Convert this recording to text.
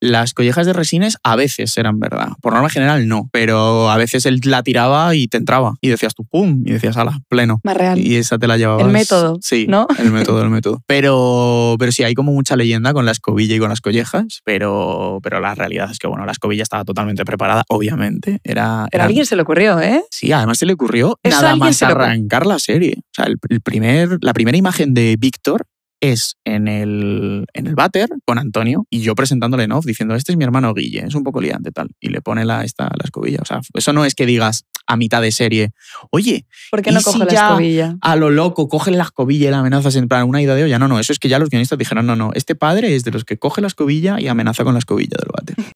las collejas de resines a veces eran verdad. Por norma general no, pero a veces él la tiraba y te entraba. Y decías tú, ¡pum! Y decías, ala, pleno. Más real. Y esa te la llevabas. El método. Sí, ¿no? el método, el método. Pero, pero sí, hay como mucha leyenda con la escobilla y con las collejas, pero, pero la realidad es que, bueno, la escobilla estaba totalmente preparada, obviamente. Era, pero alguien se le ocurrió, ¿eh? Sí, además se le ocurrió nada más arrancar la serie. O sea, el primer, la primera imagen de Víctor es en el en el váter con Antonio y yo presentándole en off diciendo, este es mi hermano Guille, es un poco liante tal. Y le pone la, esta, la escobilla. O sea, eso no es que digas a mitad de serie, oye, ¿por qué no coge la escobilla? A lo loco, coge la escobilla y la amenazas en una ida de olla. No, no, eso es que ya los guionistas dijeron, no, no, este padre es de los que coge la escobilla y amenaza con la escobilla del váter.